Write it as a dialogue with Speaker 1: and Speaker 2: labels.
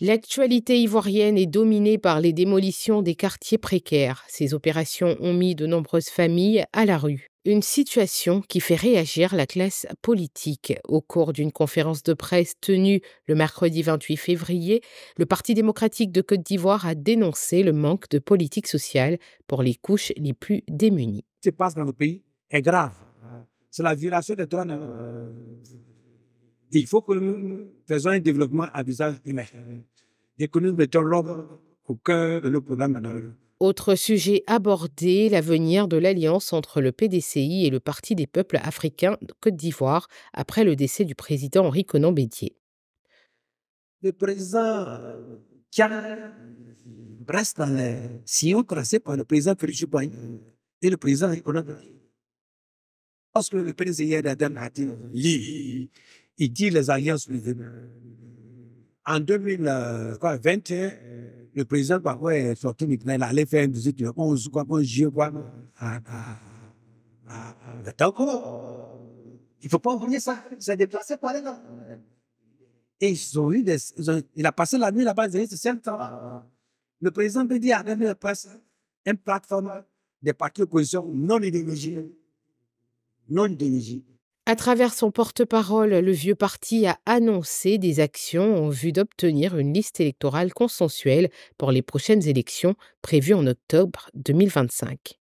Speaker 1: L'actualité ivoirienne est dominée par les démolitions des quartiers précaires. Ces opérations ont mis de nombreuses familles à la rue. Une situation qui fait réagir la classe politique. Au cours d'une conférence de presse tenue le mercredi 28 février, le Parti démocratique de Côte d'Ivoire a dénoncé le manque de politique sociale pour les couches les plus démunies.
Speaker 2: Ce qui se passe dans le pays est grave. Hein. C'est la violation des droits euh, il faut que nous faisons un développement à visage humain et que nous mettons l'ordre au cœur de nos Autre sujet
Speaker 1: abordé, l'avenir de l'alliance entre le PDCI et le Parti des peuples africains de Côte d'Ivoire après le décès du président Henri Conan Bédier.
Speaker 2: Le président Tian reste dans les sillons tracés par le président Félix et le président Henri Conan Bédier. Lorsque le président est il dit les alliances. En 2021, euh, euh, le président Bako est sorti, il allait faire une visite 11, à, Il ne faut pas oublier ça. Il s'est déplacé par là. Et ils ont eu des, il a passé la nuit là-bas, il hein. Le président veut dire à la presse, une plateforme des partis d'opposition non idéologiques. Non idéologiques. À travers
Speaker 1: son porte-parole, le vieux parti a annoncé des actions en vue d'obtenir une liste électorale consensuelle pour les prochaines élections prévues en octobre 2025.